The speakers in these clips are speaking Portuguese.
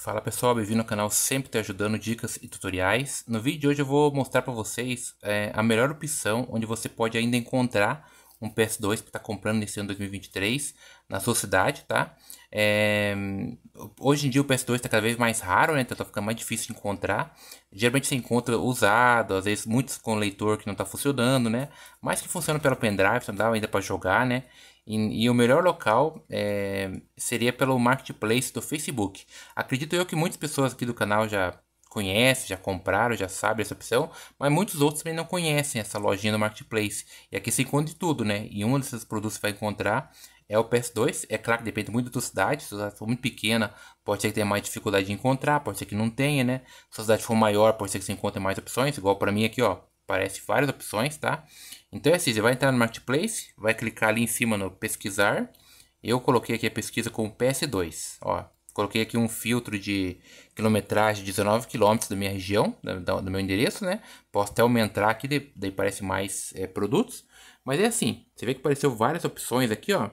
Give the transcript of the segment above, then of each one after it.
Fala pessoal, bem-vindo ao canal Sempre Te Ajudando Dicas e Tutoriais. No vídeo de hoje eu vou mostrar para vocês é, a melhor opção onde você pode ainda encontrar um PS2 que está comprando nesse ano 2023 na sua cidade, tá? É, hoje em dia o PS2 está cada vez mais raro, né? Então tá ficando mais difícil de encontrar. Geralmente você encontra usado, às vezes muitos com leitor que não está funcionando, né? Mas que funciona pelo pendrive, então dá ainda para jogar, né? E, e o melhor local é, seria pelo marketplace do Facebook. Acredito eu que muitas pessoas aqui do canal já conhecem, já compraram, já sabem essa opção, mas muitos outros também não conhecem essa lojinha do marketplace. E aqui se encontra de tudo, né? E um desses produtos que você vai encontrar é o PS2. É claro que depende muito da sua cidade. Se a cidade for muito pequena, pode ser que tenha mais dificuldade de encontrar, pode ser que não tenha, né? Se a cidade for maior, pode ser que você encontre mais opções. Igual para mim aqui, ó aparece várias opções, tá? Então é assim, você vai entrar no Marketplace, vai clicar ali em cima no pesquisar. Eu coloquei aqui a pesquisa com PS2, ó. Coloquei aqui um filtro de quilometragem de 19 km da minha região, do meu endereço, né? Posso até aumentar aqui, daí, parece mais é, produtos. Mas é assim, você vê que apareceu várias opções aqui, ó.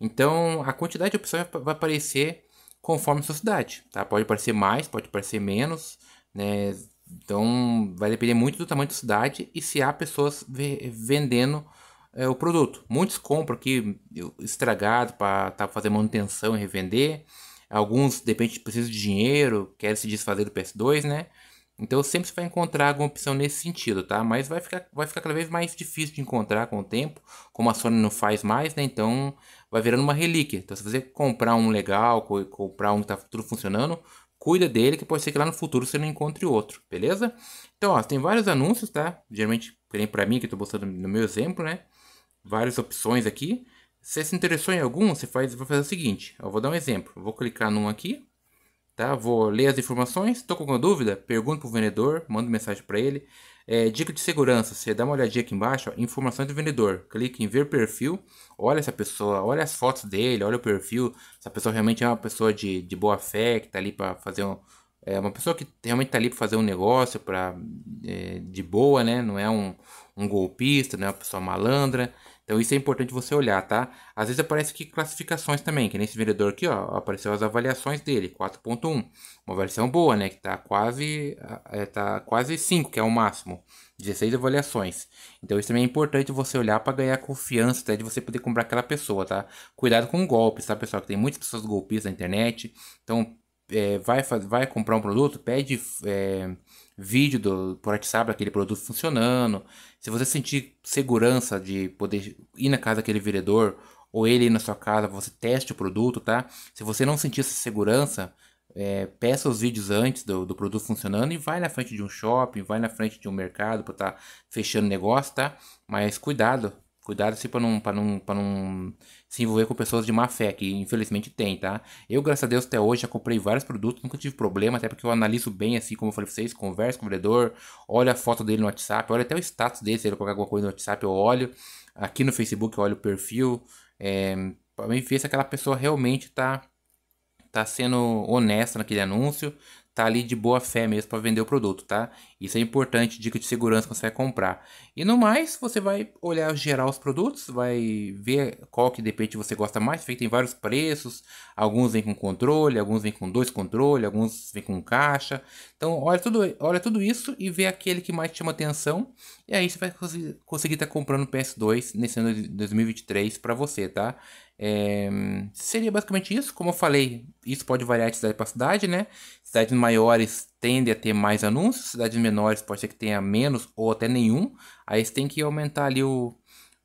Então, a quantidade de opções vai aparecer conforme a sua cidade, tá? Pode aparecer mais, pode aparecer menos, né? Então, vai depender muito do tamanho da cidade e se há pessoas vendendo é, o produto. Muitos compram aqui estragado para tá, fazer manutenção e revender. Alguns, de repente, precisam de dinheiro, querem se desfazer do PS2, né? Então, sempre você vai encontrar alguma opção nesse sentido, tá? Mas vai ficar, vai ficar cada vez mais difícil de encontrar com o tempo, como a Sony não faz mais, né? Então, vai virando uma relíquia. Então, se você comprar um legal, comprar um que tá tudo funcionando, cuida dele, que pode ser que lá no futuro você não encontre outro, beleza? Então, ó, tem vários anúncios, tá? Geralmente, nem para mim, que eu tô mostrando no meu exemplo, né? Várias opções aqui. Se você se interessou em algum, você faz, vai fazer o seguinte, eu vou dar um exemplo. vou clicar num aqui, tá? Vou ler as informações, tô com alguma dúvida, pergunto pro vendedor, mando mensagem para ele. É, dica de segurança, você dá uma olhadinha aqui embaixo, ó, informações do vendedor. Clique em ver perfil, olha essa pessoa, olha as fotos dele, olha o perfil. essa pessoa realmente é uma pessoa de, de boa fé, que está ali para fazer um, é uma pessoa que realmente está ali para fazer um negócio para é, de boa, né? Não é um, um golpista, não é uma pessoa malandra. Então isso é importante você olhar, tá? Às vezes aparece aqui classificações também, que nesse vendedor aqui, ó, apareceu as avaliações dele, 4.1. Uma avaliação boa, né? Que tá quase, é, tá quase 5, que é o máximo. 16 avaliações. Então isso também é importante você olhar para ganhar confiança até de você poder comprar aquela pessoa, tá? Cuidado com golpes, tá, pessoal? Que tem muitas pessoas golpistas na internet. Então é, vai, vai comprar um produto, pede é, vídeo do, por WhatsApp daquele produto funcionando. Se você sentir segurança de poder ir na casa daquele vendedor ou ele ir na sua casa, você teste o produto, tá? Se você não sentir essa segurança, é, peça os vídeos antes do, do, produto funcionando e vai na frente de um shopping, vai na frente de um mercado para estar tá fechando negócio, tá? Mas cuidado, Cuidado-se para não, pra não, pra não se envolver com pessoas de má fé, que infelizmente tem, tá? Eu, graças a Deus, até hoje já comprei vários produtos, nunca tive problema, até porque eu analiso bem, assim como eu falei pra vocês, converso com o vendedor, olho a foto dele no WhatsApp, olho até o status dele, se ele colocar alguma coisa no WhatsApp, eu olho. Aqui no Facebook eu olho o perfil, é, pra mim ver se aquela pessoa realmente tá, tá sendo honesta naquele anúncio, tá ali de boa fé mesmo para vender o produto, tá? Isso é importante, dica de segurança quando você vai comprar. E no mais, você vai olhar geral os produtos, vai ver qual que de repente você gosta mais, feito em vários preços, alguns vêm com controle, alguns vêm com dois controles, alguns vêm com caixa. Então, olha tudo, olha tudo isso e vê aquele que mais te chama atenção, e aí você vai conseguir estar tá comprando o PS2 nesse ano de 2023 para você, tá? É, seria basicamente isso. Como eu falei, isso pode variar de cidade para cidade, né? Cidades maiores tendem a ter mais anúncios, cidades menores pode ser que tenha menos ou até nenhum. Aí você tem que aumentar ali o,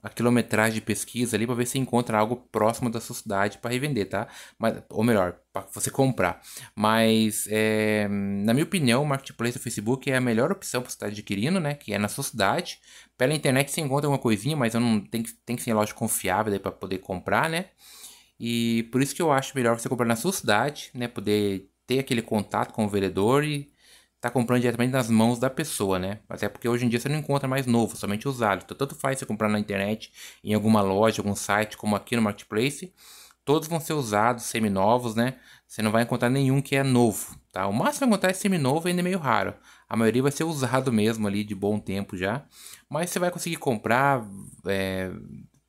a quilometragem de pesquisa ali para ver se encontra algo próximo da sua cidade para revender, tá? Mas, ou melhor, para você comprar. Mas, é, na minha opinião, o marketplace do Facebook é a melhor opção para você estar tá adquirindo, né? Que é na sua cidade. Pela internet você encontra alguma coisinha, mas eu não tem que, tem que ser loja confiável para poder comprar, né? E por isso que eu acho melhor você comprar na sua cidade, né? Poder ter aquele contato com o vendedor e tá comprando diretamente nas mãos da pessoa, né? Até porque hoje em dia você não encontra mais novo, somente usado. Então, tanto faz você comprar na internet, em alguma loja, algum site, como aqui no Marketplace. Todos vão ser usados, seminovos, né? Você não vai encontrar nenhum que é novo, tá? O máximo que encontrar é seminovo e ainda é meio raro. A maioria vai ser usado mesmo ali de bom tempo já. Mas você vai conseguir comprar, é,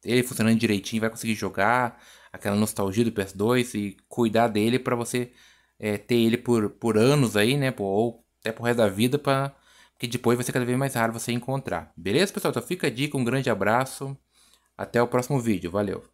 ele funcionando direitinho, vai conseguir jogar aquela nostalgia do PS2 e cuidar dele para você é, ter ele por, por anos aí, né? Ou até pro resto da vida, pra, porque depois vai ser cada vez mais raro você encontrar. Beleza, pessoal? Então fica a dica, um grande abraço. Até o próximo vídeo. Valeu!